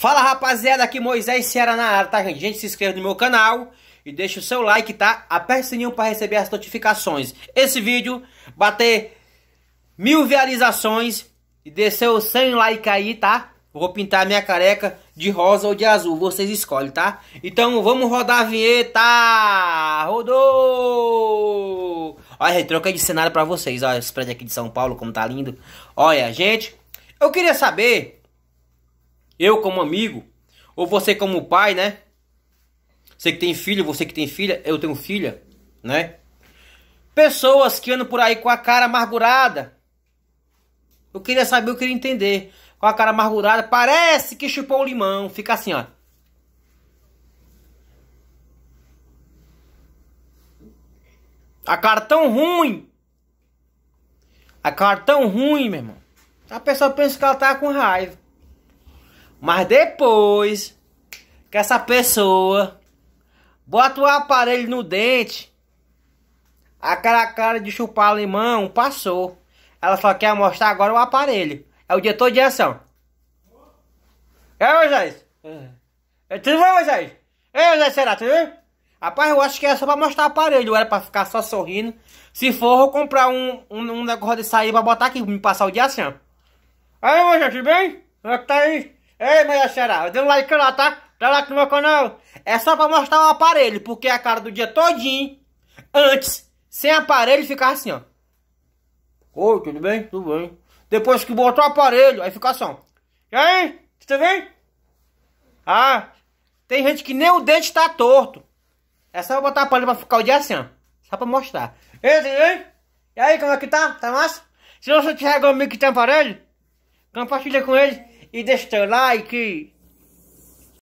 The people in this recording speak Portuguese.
Fala rapaziada, aqui Moisés Sierra na área, tá gente? Gente, se inscreva no meu canal e deixa o seu like, tá? Aperta o sininho para receber as notificações. Esse vídeo bater mil visualizações e descer o 100 like aí, tá? Vou pintar minha careca de rosa ou de azul, vocês escolhem, tá? Então vamos rodar a vinheta! Rodou! Olha, troca de cenário para vocês, olha esse prédio aqui de São Paulo, como tá lindo. Olha, gente, eu queria saber eu como amigo, ou você como pai, né? Você que tem filho, você que tem filha, eu tenho filha, né? Pessoas que andam por aí com a cara amargurada. Eu queria saber, eu queria entender. Com a cara amargurada, parece que chupou o limão. Fica assim, ó. A cara tão ruim. A cara tão ruim, meu irmão. A pessoa pensa que ela tá com raiva. Mas depois que essa pessoa bota o aparelho no dente, aquela cara de chupar limão passou. Ela só quer mostrar agora o aparelho. É o dia todo de ação. É, Moisés? É. é tudo bom, Moisés? É, Moisés, será? Tudo bem? Rapaz, eu acho que é só pra mostrar o aparelho. Era pra ficar só sorrindo. Se for, eu vou comprar um, um, um negócio de sair pra botar aqui, pra me passar o dia assim, ó. Aí, Moisés, tudo bem? Como é que tá aí? Ei, mulher xará, dê um like lá, tá? Dá like no meu canal. É só pra mostrar o aparelho, porque é a cara do dia todinho, antes, sem aparelho, ficava assim, ó. Oi, tudo bem? Tudo bem. Depois que botou o aparelho, aí fica assim, E aí, tudo bem? Ah, tem gente que nem o dente tá torto. É só botar o aparelho pra ficar o dia assim, ó. Só pra mostrar. Ei, tudo bem? E aí, como é que tá? Tá massa? Se você tiver amigo que tem aparelho, compartilha com ele e deixa teu like.